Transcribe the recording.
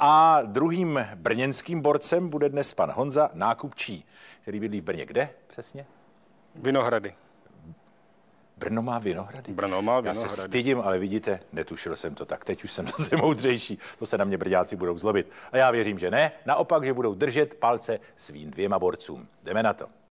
A druhým brněnským borcem bude dnes pan Honza Nákupčí, který bydlí v Brně. Kde přesně? Vinohrady. Brno má vinohrady. Brno má vinohrady. Já se stydím, ale vidíte, netušil jsem to tak. Teď už jsem zase moudřejší. To se na mě brďáci budou zlobit. A já věřím, že ne. Naopak, že budou držet palce svým dvěma borcům. Jdeme na to.